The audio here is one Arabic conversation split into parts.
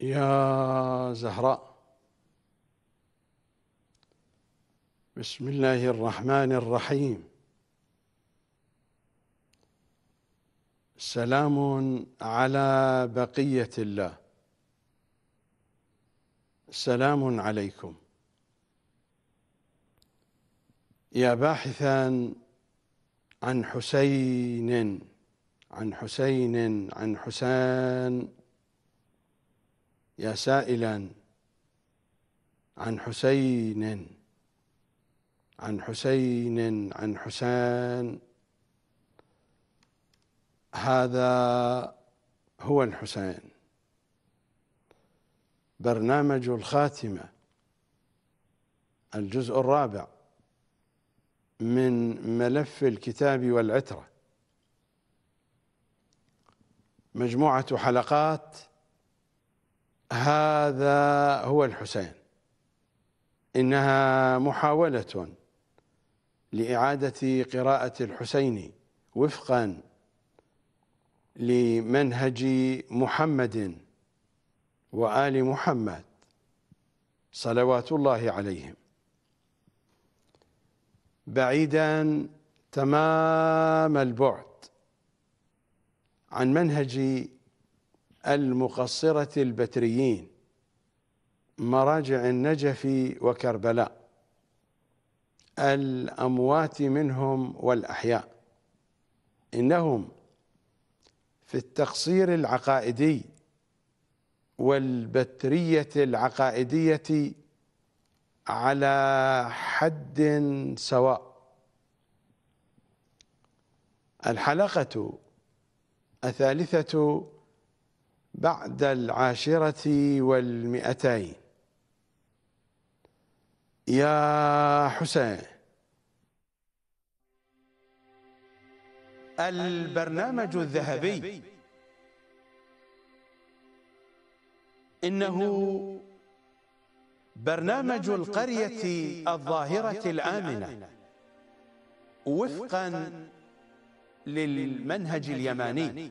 يا زهراء بسم الله الرحمن الرحيم سلام على بقيه الله سلام عليكم يا باحثا عن حسين عن حسين عن حسين يا سائلا عن حسين عن حسين عن حسين هذا هو الحسين برنامج الخاتمه الجزء الرابع من ملف الكتاب والعتره مجموعه حلقات هذا هو الحسين إنها محاولة لإعادة قراءة الحسين وفقا لمنهج محمد وآل محمد صلوات الله عليهم بعيدا تمام البعد عن منهج المقصرة البتريين مراجع النجف وكربلاء الأموات منهم والأحياء إنهم في التقصير العقائدي والبترية العقائدية على حد سواء الحلقة الثالثة بعد العاشرة والمئتين يا حسين البرنامج الذهبي إنه برنامج القرية الظاهرة الآمنة وفقا للمنهج اليماني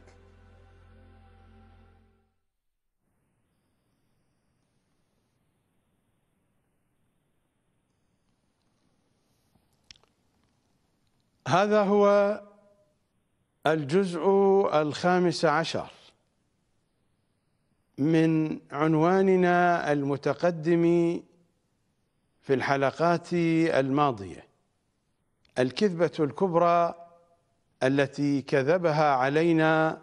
هذا هو الجزء الخامس عشر من عنواننا المتقدم في الحلقات الماضيه الكذبه الكبرى التي كذبها علينا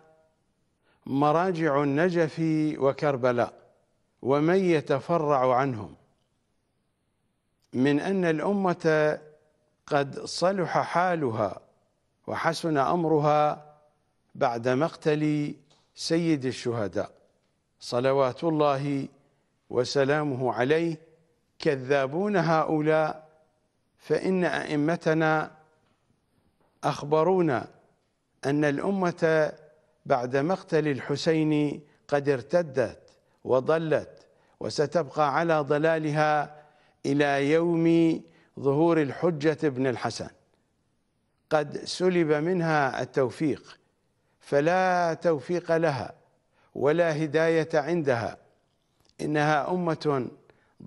مراجع النجف وكربلاء ومن يتفرع عنهم من ان الامه قد صلح حالها وحسن امرها بعد مقتل سيد الشهداء صلوات الله وسلامه عليه كذابون هؤلاء فإن أئمتنا أخبرونا أن الأمة بعد مقتل الحسين قد ارتدت وضلت وستبقى على ضلالها إلى يوم ظهور الحجة ابن الحسن قد سلب منها التوفيق فلا توفيق لها ولا هداية عندها إنها أمة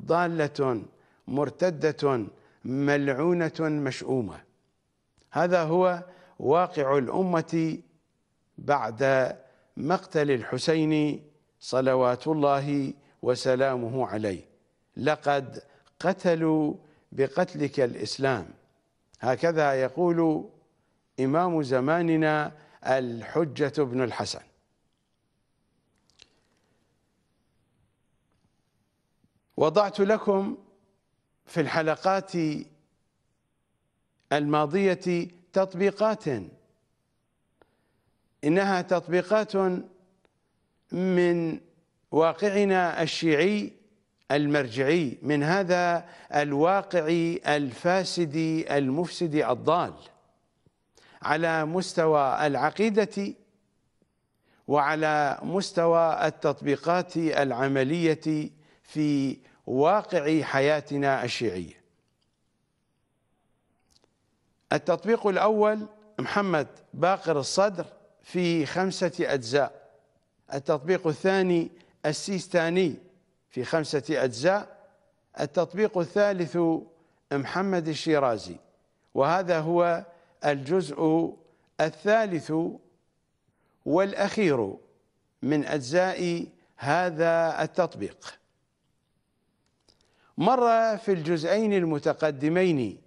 ضالة مرتدة ملعونة مشؤومة هذا هو واقع الأمة بعد مقتل الحسين صلوات الله وسلامه عليه لقد قتلوا بقتلك الإسلام هكذا يقول إمام زماننا الحجة بن الحسن وضعت لكم في الحلقات الماضية تطبيقات إنها تطبيقات من واقعنا الشيعي المرجعي من هذا الواقع الفاسد المفسد الضال على مستوى العقيدة وعلى مستوى التطبيقات العملية في واقع حياتنا الشيعية التطبيق الأول محمد باقر الصدر في خمسة أجزاء التطبيق الثاني السيستاني في خمسة أجزاء التطبيق الثالث محمد الشيرازي وهذا هو الجزء الثالث والأخير من أجزاء هذا التطبيق مر في الجزئين المتقدمين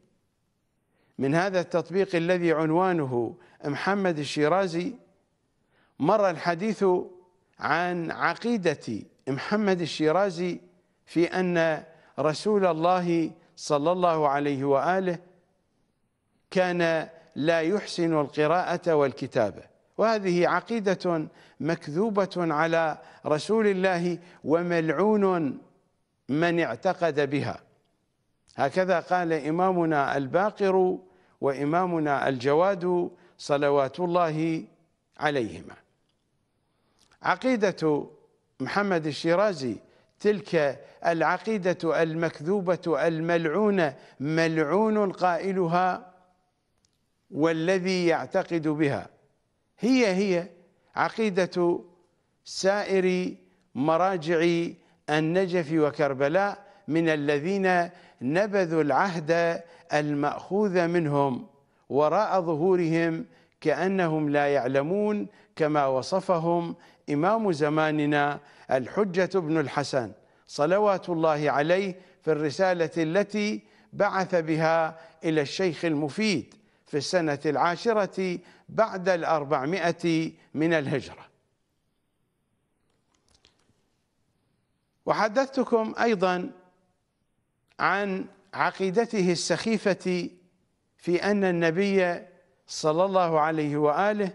من هذا التطبيق الذي عنوانه محمد الشيرازي مر الحديث عن عقيدة محمد الشيرازي في أن رسول الله صلى الله عليه وآله كان لا يحسن القراءة والكتابة وهذه عقيدة مكذوبة على رسول الله وملعون من اعتقد بها هكذا قال إمامنا الباقر وإمامنا الجواد صلوات الله عليهما عقيدة محمد الشيرازي تلك العقيدة المكذوبة الملعونة ملعون قائلها والذي يعتقد بها هي هي عقيدة سائر مراجع النجف وكربلاء من الذين نبذوا العهد المأخوذ منهم وراء ظهورهم كأنهم لا يعلمون كما وصفهم إمام زماننا الحجة بن الحسن صلوات الله عليه في الرسالة التي بعث بها إلى الشيخ المفيد في السنة العاشرة بعد الأربعمائة من الهجرة وحدثتكم أيضا عن عقيدته السخيفة في أن النبي صلى الله عليه وآله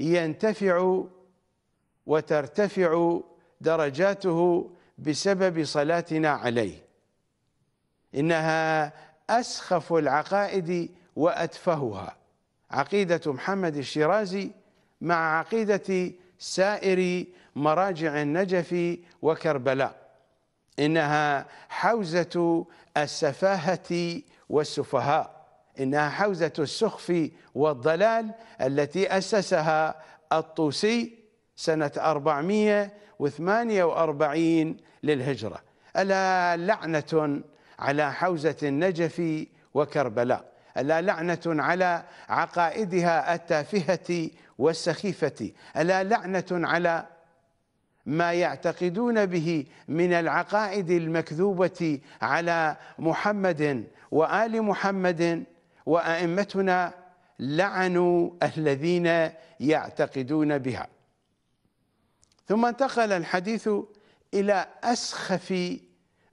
ينتفع وترتفع درجاته بسبب صلاتنا عليه إنها أسخف العقائد وأتفهها عقيدة محمد الشيرازي مع عقيدة سائر مراجع النجف وكربلاء إنها حوزة السفاهة والسفهاء إنها حوزة السخف والضلال التي أسسها الطوسي سنة 448 للهجرة ألا لعنة على حوزة النجف وكربلاء ألا لعنة على عقائدها التافهة والسخيفة ألا لعنة على ما يعتقدون به من العقائد المكذوبة على محمد وآل محمد وأئمتنا لعنوا الذين يعتقدون بها ثم انتقل الحديث إلى أسخف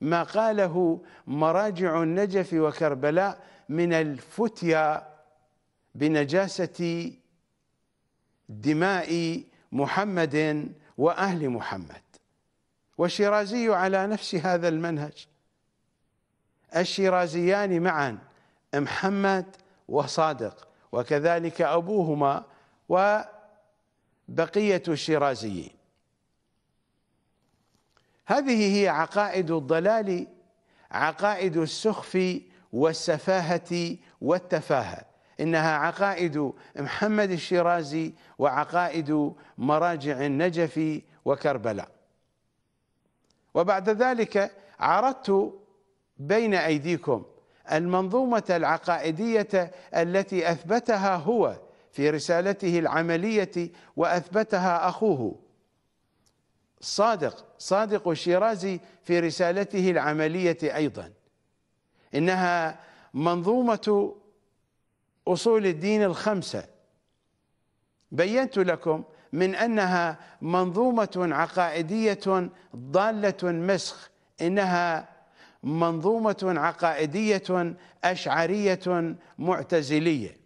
ما قاله مراجع النجف وكربلاء من الفتيا بنجاسة دماء محمد وأهل محمد والشيرازي على نفس هذا المنهج الشيرازيان معا محمد وصادق وكذلك أبوهما وبقية الشيرازيين هذه هي عقائد الضلال عقائد السخف والسفاهة والتفاهة إنها عقائد محمد الشيرازي وعقائد مراجع النجف وكربلاء وبعد ذلك عرضت بين أيديكم المنظومة العقائدية التي أثبتها هو في رسالته العملية وأثبتها أخوه صادق صادق الشيرازي في رسالته العملية أيضا إنها منظومة أصول الدين الخمسة بينت لكم من أنها منظومة عقائدية ضالة مسخ إنها منظومة عقائدية أشعرية معتزلية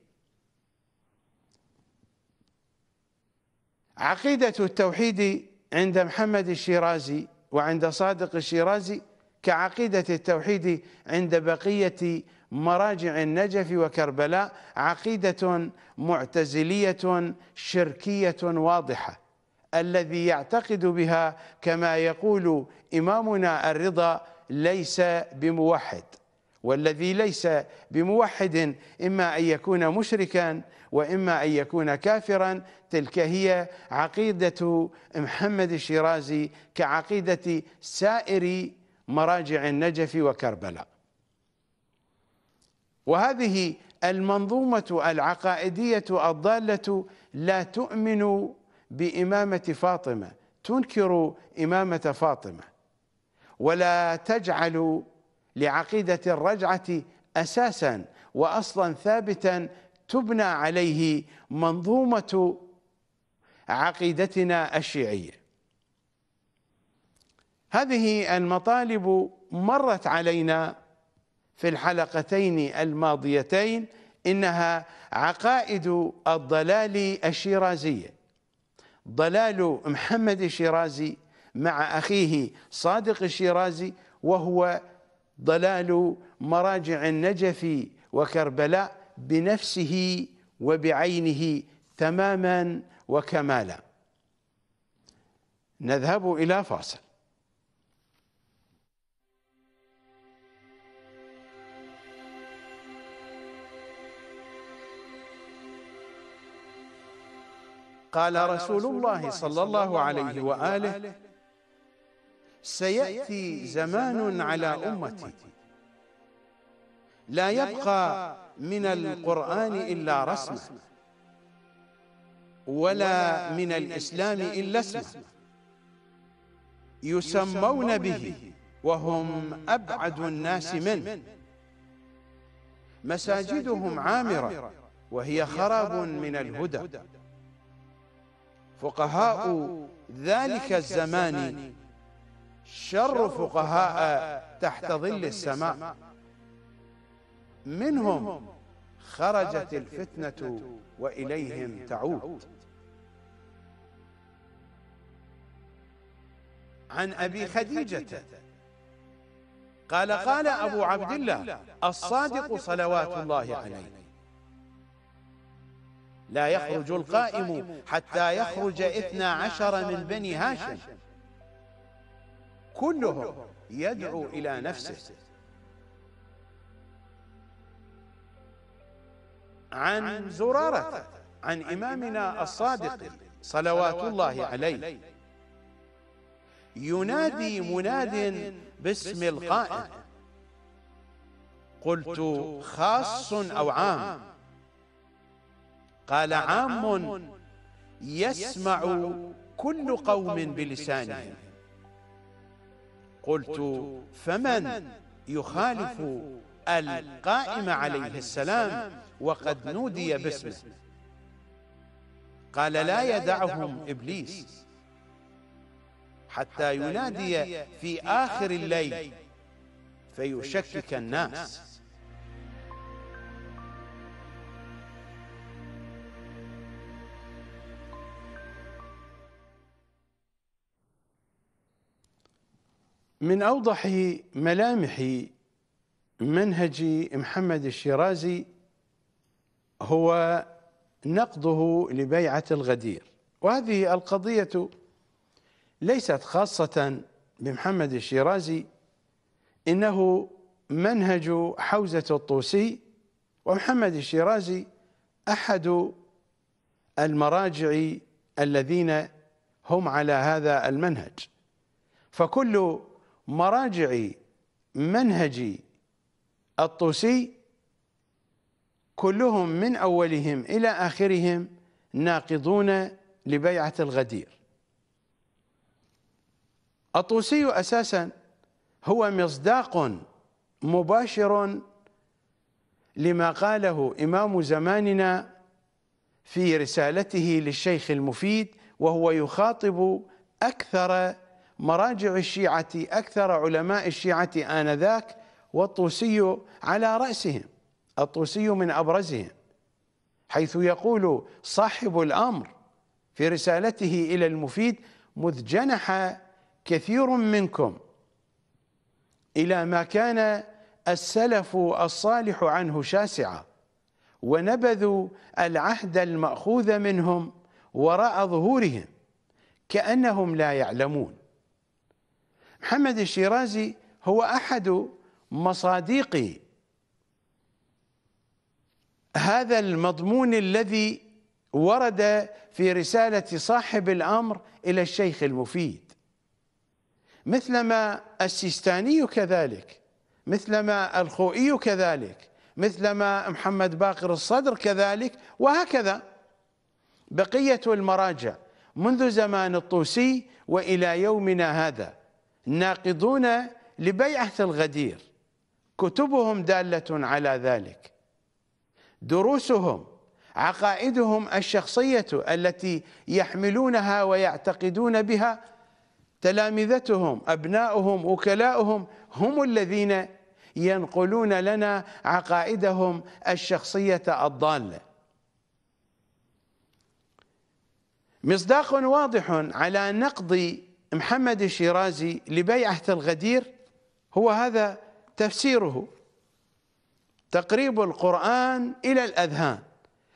عقيدة التوحيد عند محمد الشيرازي وعند صادق الشيرازي كعقيدة التوحيد عند بقية مراجع النجف وكربلاء عقيدة معتزلية شركية واضحة الذي يعتقد بها كما يقول إمامنا الرضا ليس بموحد والذي ليس بموحد إما أن يكون مشركا وإما أن يكون كافرا تلك هي عقيدة محمد الشيرازي كعقيدة سائر مراجع النجف وكربلاء وهذه المنظومة العقائدية الضالة لا تؤمن بإمامة فاطمة تنكر إمامة فاطمة ولا تجعل لعقيدة الرجعة أساسا وأصلا ثابتا تبنى عليه منظومة عقيدتنا الشيعية هذه المطالب مرت علينا في الحلقتين الماضيتين إنها عقائد الضلال الشيرازية ضلال محمد الشيرازي مع أخيه صادق الشيرازي وهو ضلال مراجع النجف وكربلاء بنفسه وبعينه تماما وكمالا نذهب إلى فاصل قال رسول الله صلى الله عليه وآله سيأتي زمان على أمتي لا يبقى من القرآن إلا رسمة ولا من الإسلام إلا اسمه يسمون به وهم أبعد الناس منه مساجدهم عامرة وهي خراب من الهدى فقهاء ذلك الزمان شر فقهاء تحت ظل السماء منهم خرجت الفتنة وإليهم تعود عن أبي خديجة قال قال أبو عبد الله الصادق صلوات الله عليه لا يخرج القائم حتى يخرج إثنى عشر من بني هاشم كلهم يدعو إلى نفسه عن زرارة عن إمامنا الصادق صلوات الله عليه ينادي مناد باسم القائد قلت خاص أو عام قال عام يسمع كل قوم بلسانهم قلت فمن يخالف القائم عليه السلام وقد نودي باسمه قال لا يدعهم إبليس حتى ينادي في آخر الليل فيشكك الناس من أوضح ملامح منهج محمد الشيرازي هو نقضه لبيعة الغدير وهذه القضية ليست خاصة بمحمد الشيرازي إنه منهج حوزة الطوسي ومحمد الشيرازي أحد المراجع الذين هم على هذا المنهج فكل مراجع منهج الطوسي كلهم من أولهم إلى آخرهم ناقضون لبيعة الغدير الطوسي أساسا هو مصداق مباشر لما قاله إمام زماننا في رسالته للشيخ المفيد وهو يخاطب أكثر مراجع الشيعة أكثر علماء الشيعة آنذاك والطوسي على رأسهم الطوسي من أبرزهم حيث يقول صاحب الأمر في رسالته إلى المفيد مذ جنح كثير منكم إلى ما كان السلف الصالح عنه شاسعا ونبذوا العهد المأخوذ منهم وراء ظهورهم كأنهم لا يعلمون محمد الشيرازي هو أحد مصادقه هذا المضمون الذي ورد في رسالة صاحب الأمر إلى الشيخ المفيد مثلما السيستاني كذلك مثلما الخوئي كذلك مثلما محمد باقر الصدر كذلك وهكذا بقية المراجع منذ زمان الطوسي وإلى يومنا هذا ناقضون لبيعة الغدير كتبهم دالة على ذلك دروسهم عقائدهم الشخصية التي يحملونها ويعتقدون بها تلامذتهم أبناؤهم وكلاؤهم هم الذين ينقلون لنا عقائدهم الشخصية الضالة مصداق واضح على نقض محمد الشيرازي لبيعة الغدير هو هذا تفسيره تقريب القرآن إلى الأذهان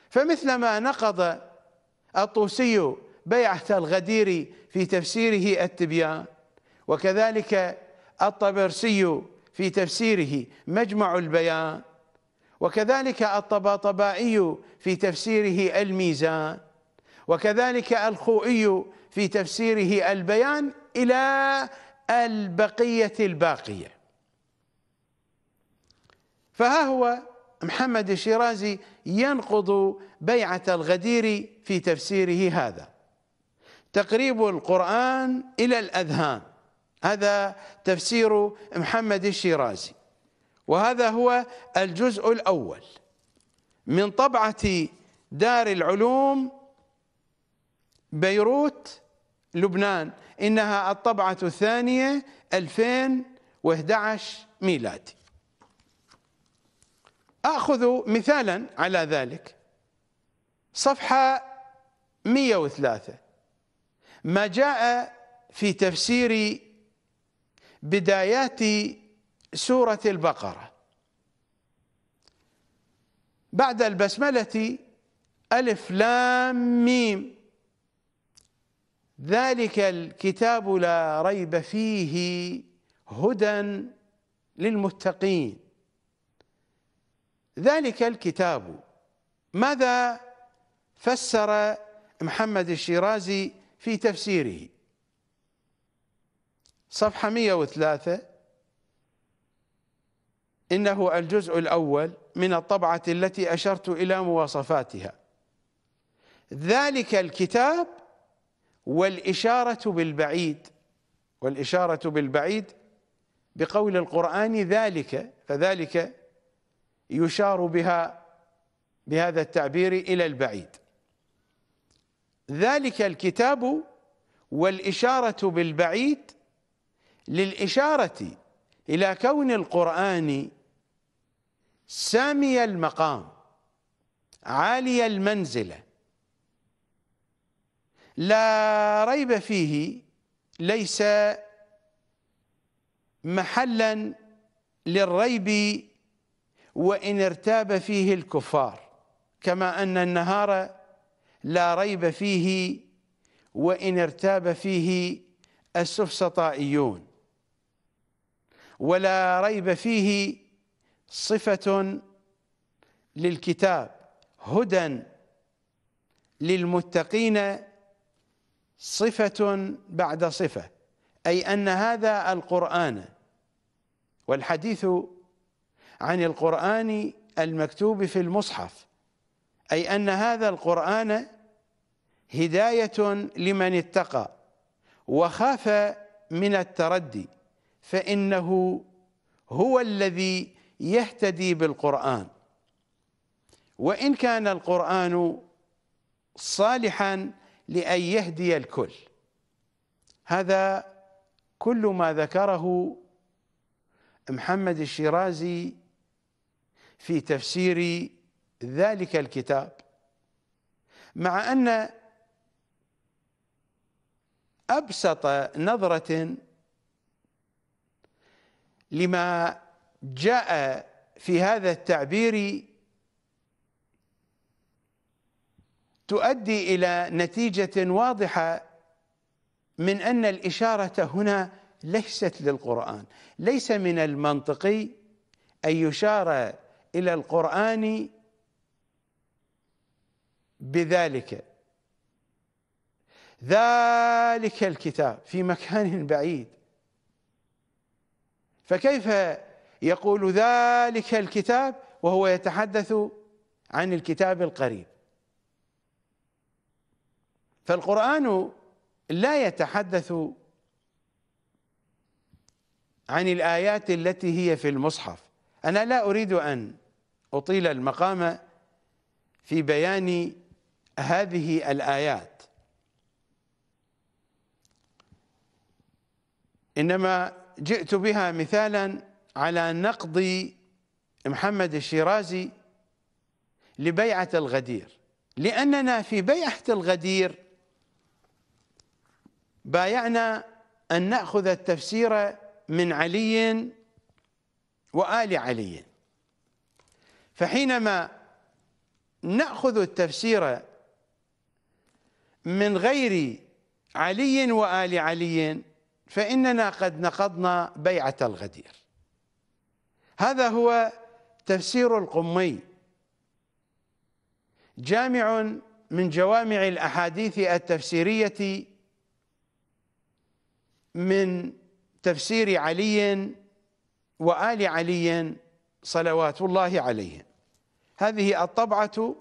فمثلما نقض الطوسي بيعة الغدير في تفسيره التبيان وكذلك الطبرسي في تفسيره مجمع البيان وكذلك الطباطبائي في تفسيره الميزان وكذلك الخوئي في تفسيره البيان إلى البقية الباقية فها هو محمد الشيرازي ينقض بيعة الغدير في تفسيره هذا تقريب القرآن إلى الأذهان هذا تفسير محمد الشيرازي وهذا هو الجزء الأول من طبعة دار العلوم بيروت لبنان إنها الطبعة الثانية 2011 ميلادي آخذ مثالا على ذلك صفحة 103 ما جاء في تفسير بدايات سورة البقرة بعد البسملة ألف لام ميم ذلك الكتاب لا ريب فيه هدى للمتقين ذلك الكتاب ماذا فسر محمد الشيرازي في تفسيره صفحة 103 إنه الجزء الأول من الطبعة التي أشرت إلى مواصفاتها ذلك الكتاب والإشارة بالبعيد والإشارة بالبعيد بقول القرآن ذلك فذلك يشار بها بهذا التعبير إلى البعيد ذلك الكتاب والإشارة بالبعيد للإشارة إلى كون القرآن سامي المقام عالي المنزلة لا ريب فيه ليس محلا للريب وإن ارتاب فيه الكفار كما أن النهار لا ريب فيه وإن ارتاب فيه السفسطائيون ولا ريب فيه صفة للكتاب هدى للمتقين صفة بعد صفة أي أن هذا القرآن والحديث عن القرآن المكتوب في المصحف أي أن هذا القرآن هداية لمن اتقى وخاف من التردي فإنه هو الذي يهتدي بالقرآن وإن كان القرآن صالحا لأن يهدي الكل هذا كل ما ذكره محمد الشيرازي في تفسير ذلك الكتاب مع أن أبسط نظرة لما جاء في هذا التعبير تؤدي إلى نتيجة واضحة من أن الإشارة هنا ليست للقرآن ليس من المنطقي أن يشار إلى القرآن بذلك ذلك الكتاب في مكان بعيد فكيف يقول ذلك الكتاب وهو يتحدث عن الكتاب القريب فالقرآن لا يتحدث عن الآيات التي هي في المصحف أنا لا أريد أن أطيل المقام في بيان هذه الآيات إنما جئت بها مثالا على نقض محمد الشيرازي لبيعة الغدير لأننا في بيعة الغدير بايعنا أن نأخذ التفسير من علي وآل علي فحينما نأخذ التفسير من غير علي وآل علي فإننا قد نقضنا بيعة الغدير هذا هو تفسير القمي جامع من جوامع الأحاديث التفسيرية من تفسير علي وآل علي صلوات الله عليهم هذه الطبعة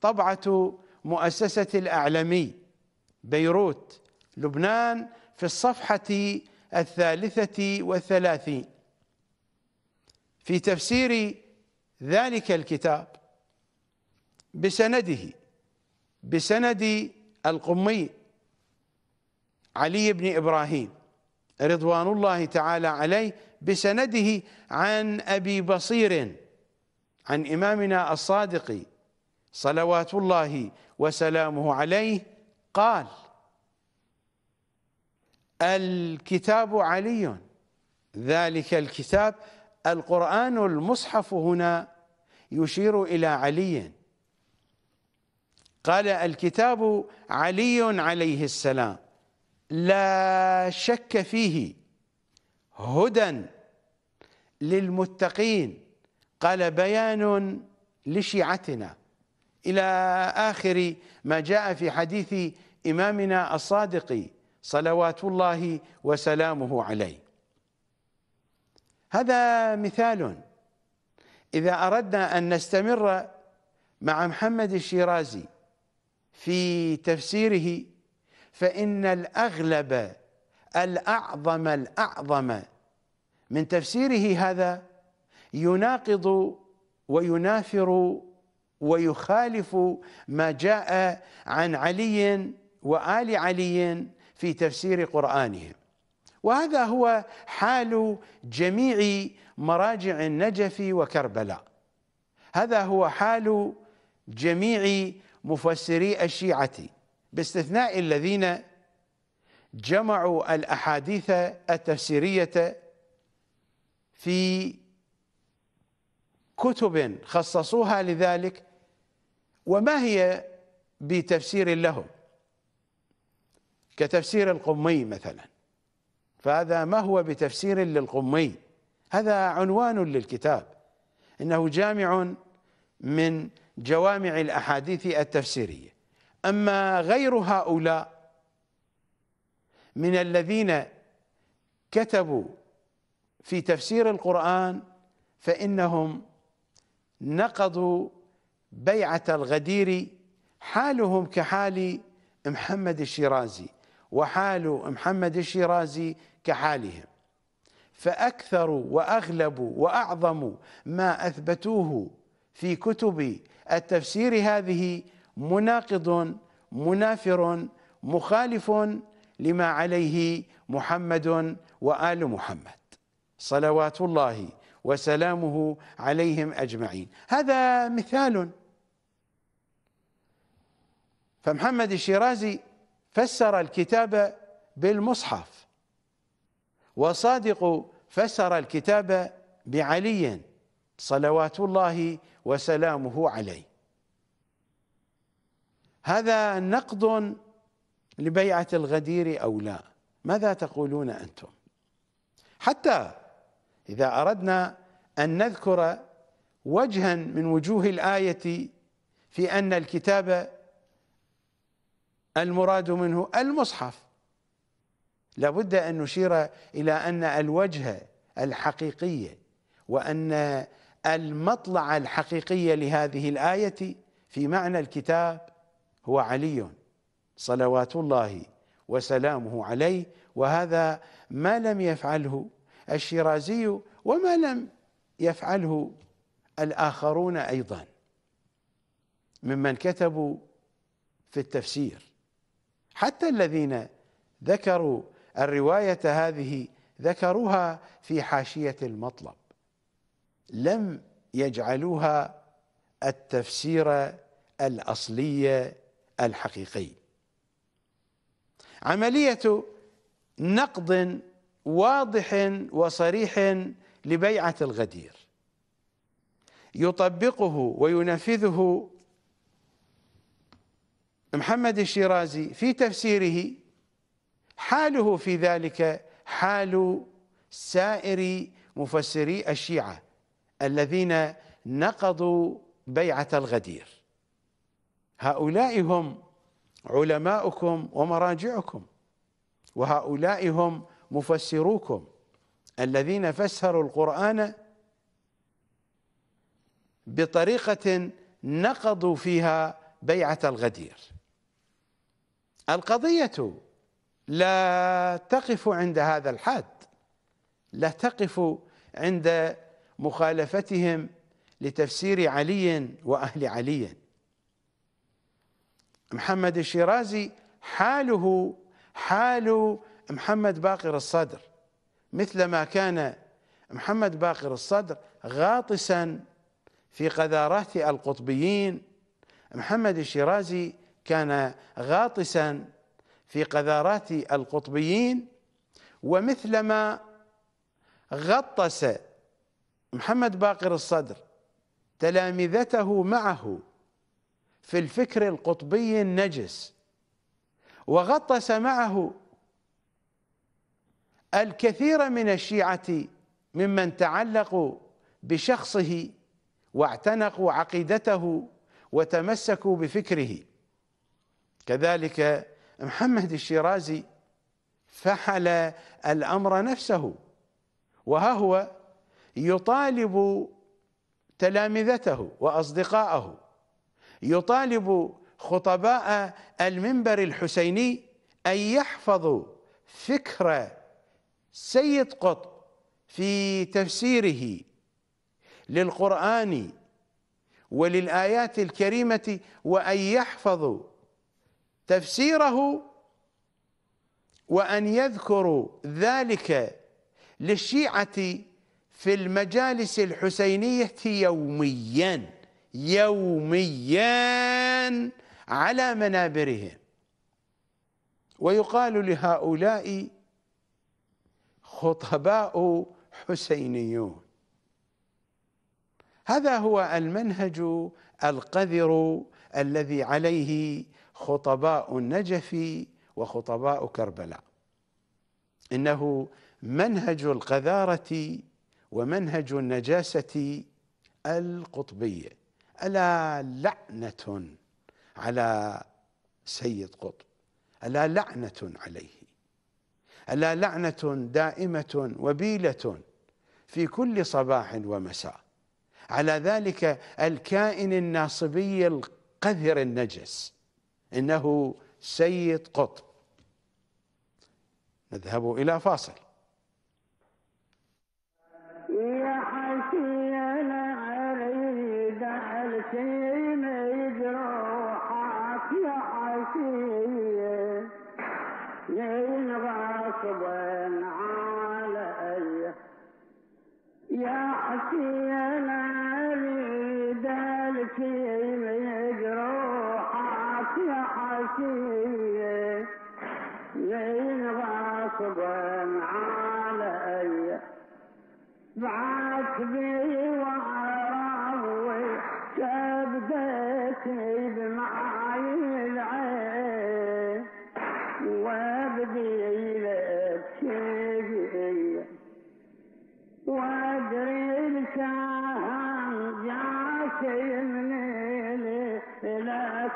طبعة مؤسسة الأعلمي بيروت لبنان في الصفحة الثالثة والثلاثين في تفسير ذلك الكتاب بسنده بسند القمي علي بن إبراهيم رضوان الله تعالى عليه بسنده عن أبي بصير عن إمامنا الصادق صلوات الله وسلامه عليه قال الكتاب علي ذلك الكتاب القرآن المصحف هنا يشير إلى علي قال الكتاب علي عليه السلام لا شك فيه هدى للمتقين قال بيان لشيعتنا إلى آخر ما جاء في حديث إمامنا الصادق صلوات الله وسلامه عليه هذا مثال إذا أردنا أن نستمر مع محمد الشيرازي في تفسيره فإن الأغلب الأعظم الأعظم من تفسيره هذا يناقض وينافر ويخالف ما جاء عن علي وآل علي في تفسير قرآنهم وهذا هو حال جميع مراجع النجف وكربلاء هذا هو حال جميع مفسري الشيعة باستثناء الذين جمعوا الأحاديث التفسيرية في كتب خصصوها لذلك وما هي بتفسير لهم كتفسير القمي مثلا فهذا ما هو بتفسير للقمي هذا عنوان للكتاب انه جامع من جوامع الاحاديث التفسيريه اما غير هؤلاء من الذين كتبوا في تفسير القرآن فإنهم نقضوا بيعة الغدير حالهم كحال محمد الشيرازي وحال محمد الشيرازي كحالهم فاكثر واغلب واعظم ما أثبتوه في كتب التفسير هذه مناقض منافر مخالف لما عليه محمد وآل محمد صلوات الله وسلامه عليهم اجمعين هذا مثال فمحمد الشيرازي فسر الكتاب بالمصحف وصادق فسر الكتاب بعلي صلوات الله وسلامه عليه هذا نقد لبيعه الغدير او لا ماذا تقولون انتم حتى إذا أردنا أن نذكر وجها من وجوه الآية في أن الكتاب المراد منه المصحف لابد أن نشير إلى أن الوجه الحقيقي وأن المطلع الحقيقي لهذه الآية في معنى الكتاب هو علي صلوات الله وسلامه عليه وهذا ما لم يفعله الشيرازي وما لم يفعله الآخرون أيضا ممن كتبوا في التفسير حتى الذين ذكروا الرواية هذه ذكروها في حاشية المطلب لم يجعلوها التفسير الأصلي الحقيقي عملية نقض واضح وصريح لبيعة الغدير يطبقه وينفذه محمد الشيرازي في تفسيره حاله في ذلك حال سائر مفسري الشيعة الذين نقضوا بيعة الغدير هؤلاء هم علماؤكم ومراجعكم وهؤلاء هم مفسروكم الذين فسروا القرآن بطريقة نقضوا فيها بيعة الغدير القضية لا تقف عند هذا الحد لا تقف عند مخالفتهم لتفسير علي وأهل علي محمد الشيرازي حاله حال محمد باقر الصدر مثلما كان محمد باقر الصدر غاطسا في قذارات القطبيين محمد الشيرازي كان غاطسا في قذارات القطبيين ومثلما غطس محمد باقر الصدر تلامذته معه في الفكر القطبي النجس وغطس معه الكثير من الشيعة ممن تعلقوا بشخصه واعتنقوا عقيدته وتمسكوا بفكره كذلك محمد الشيرازي فحل الأمر نفسه وها هو يطالب تلامذته وأصدقائه يطالب خطباء المنبر الحسيني أن يحفظوا فكر سيد قطب في تفسيره للقرآن وللآيات الكريمة وأن يحفظوا تفسيره وأن يذكروا ذلك للشيعة في المجالس الحسينية يوميا يوميا على منابرهم ويقال لهؤلاء خطباء حسينيون هذا هو المنهج القذر الذي عليه خطباء النجف وخطباء كربلاء انه منهج القذاره ومنهج النجاسه القطبيه الا لعنه على سيد قطب الا لعنه عليه ألا لعنة دائمة وبيلة في كل صباح ومساء على ذلك الكائن الناصبي القذر النجس إنه سيد قطب نذهب إلى فاصل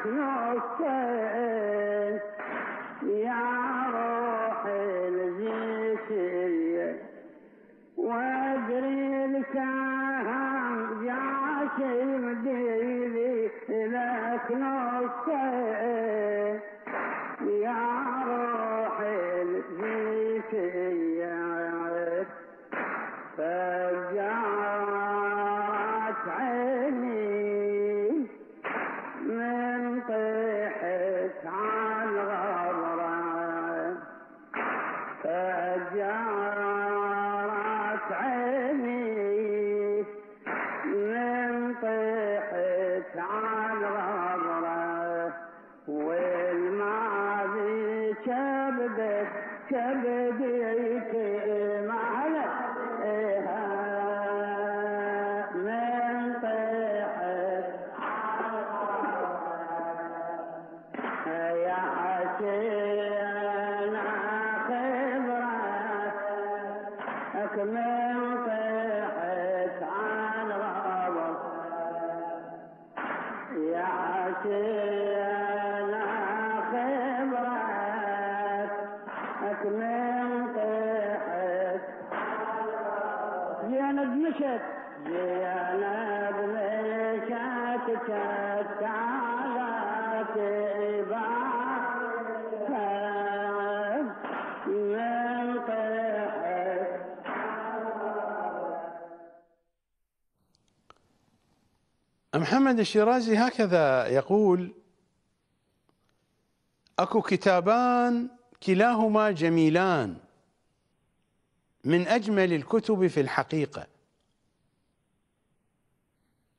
Krishna يا حسين محمد الشيرازي هكذا يقول اكو كتابان كلاهما جميلان من اجمل الكتب في الحقيقه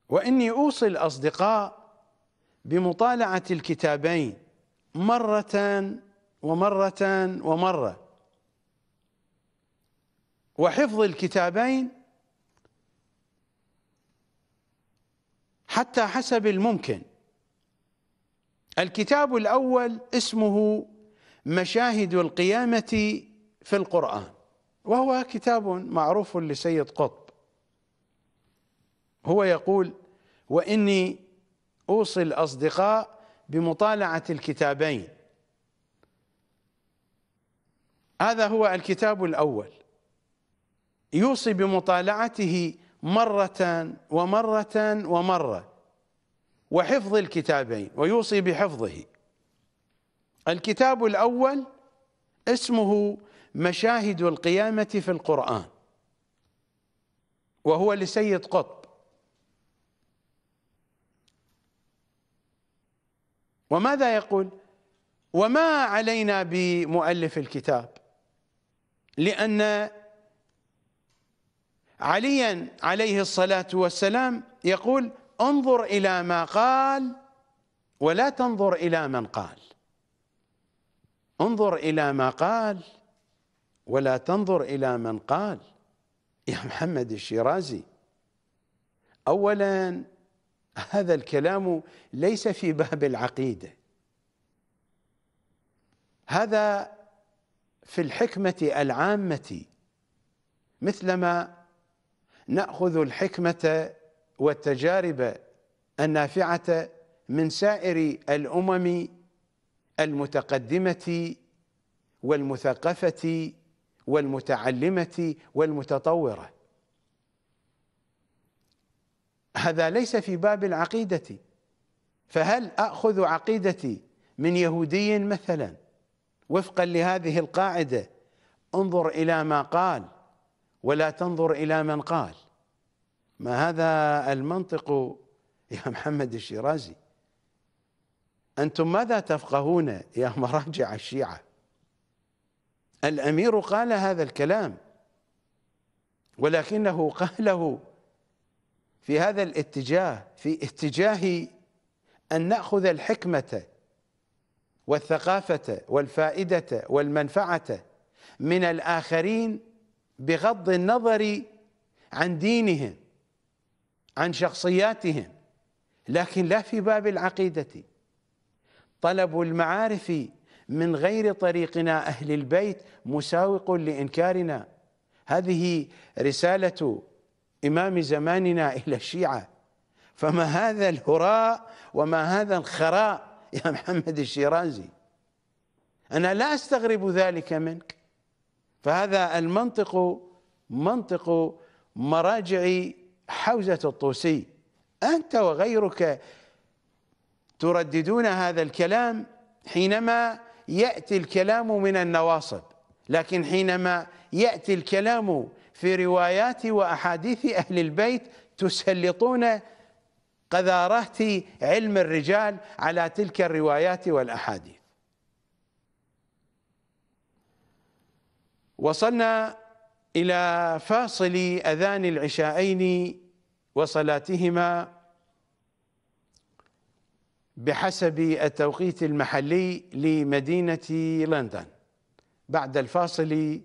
واني اوصي الاصدقاء بمطالعه الكتابين مره ومره ومره وحفظ الكتابين حتى حسب الممكن الكتاب الأول اسمه مشاهد القيامة في القرآن وهو كتاب معروف لسيد قطب هو يقول وإني أوصي الأصدقاء بمطالعة الكتابين هذا هو الكتاب الأول يوصي بمطالعته مرة ومرة ومرة وحفظ الكتابين ويوصي بحفظه الكتاب الأول اسمه مشاهد القيامة في القرآن وهو لسيد قطب وماذا يقول وما علينا بمؤلف الكتاب لأن عليا عليه الصلاة والسلام يقول انظر إلى ما قال ولا تنظر إلى من قال انظر إلى ما قال ولا تنظر إلى من قال يا محمد الشيرازي أولا هذا الكلام ليس في باب العقيدة هذا في الحكمة العامة مثلما ناخذ الحكمه والتجارب النافعه من سائر الامم المتقدمه والمثقفه والمتعلمه والمتطوره هذا ليس في باب العقيده فهل اخذ عقيدتي من يهودي مثلا وفقا لهذه القاعده انظر الى ما قال ولا تنظر إلى من قال ما هذا المنطق يا محمد الشيرازي أنتم ماذا تفقهون يا مراجع الشيعة الأمير قال هذا الكلام ولكنه قاله في هذا الاتجاه في اتجاه أن نأخذ الحكمة والثقافة والفائدة والمنفعة من الآخرين بغض النظر عن دينهم عن شخصياتهم لكن لا في باب العقيدة طلب المعارف من غير طريقنا أهل البيت مساوق لإنكارنا هذه رسالة إمام زماننا إلى الشيعة فما هذا الهراء وما هذا الخراء يا محمد الشيرازي أنا لا أستغرب ذلك منك فهذا المنطق منطق مراجع حوزة الطوسي أنت وغيرك ترددون هذا الكلام حينما يأتي الكلام من النواصب لكن حينما يأتي الكلام في روايات وأحاديث أهل البيت تسلطون قذارات علم الرجال على تلك الروايات والأحاديث وصلنا إلى فاصل أذان العشاءين وصلاتهما بحسب التوقيت المحلي لمدينة لندن بعد الفاصل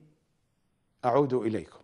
أعود إليكم